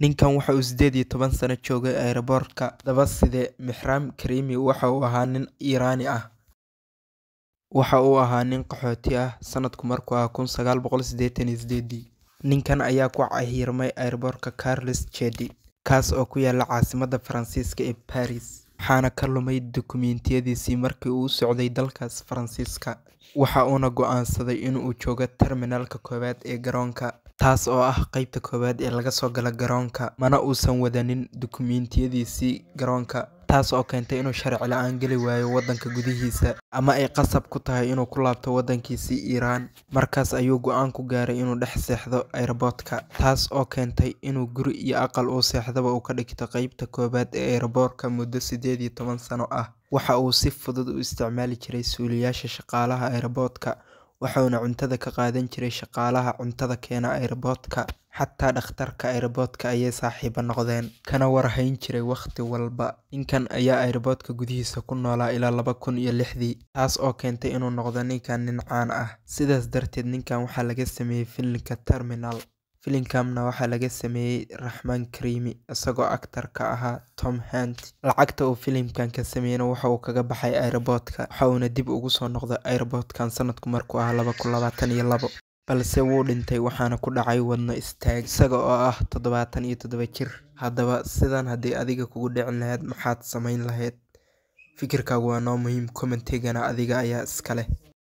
Ninkan waxa uu sideed iyo toban sano joogay daba Dabaside, Mehram kariimi waxa uu ahaa nin Iiraani ah, waxa uu ahaa nin qaxooti ah sanadku markuu ahaa kun sagaal boqol sideetan iyo sideedii. Ninkan ayaa ku cahiirmay Eireboorka Charles Chadi, kaas oo ku yaalla caasimadda Faransiiska ee Paris waxaana ka lumay dukumeentiyadiisii markii uu u socday dalkaas Faransiiska. Waxa uuna go'aansaday in uu joogo terminalka koowaad ee garoonka, taas oo ah qaybta koowaad ee laga soo gala garoonka, mana uusan wadanin dukumeentiyadiisii garoonka taas oo keentay inuu sharci la'aan geli waayo waddanka gudihiisa ama ay qasab ku tahay inuu ku laabto waddankiisii Iiraan. Markaas ayuu go'aan ku gaaray inuu dhex seexdo airport taas oo keentay inuu guri iyo aqal uu seexdaba u ka dhigto qaybta koowaad ee airport muddo sideed iyo toban sano ah. Waxa uu si fudud u isticmaali jiray suuliyaasha shaqaalaha airport waxauna cuntada ka qaadan jiray shaqaalaha cuntada keena airport Xataa dhakhtarka airport ayay saaxiibo noqdeen, kana warhayn jiray wakhti walba. Ninkan ayaa airport gudihiisa ku noolaa ilaa laba kun iyo lixdii, taas oo keentay inuu noqdo ninkan nin caan ah. Sidaas darteed ninkan waxaa laga sameeyey filimka Terminal. Filimkamna waxaa laga sameeyey Raxmaan Karimi isagoo aktarka ahaa Tom hant Lacagta uu filimkan ka sameeyayna waxa uu kaga baxay airport waxa uuna dib ugu soo noqday airport sanadku markuu ahaa laba kun labaatan iyo labo balse wuu dhintay waxaana ku dhacay wadno istaag isaga oo ah toddobaatan iyo toddoba jir haddaba sidan haddii adiga kugu dhici lahayd maxaad samayn lahayd fikirkaagu waa noo muhiim commentigana adiga ayaa iska leh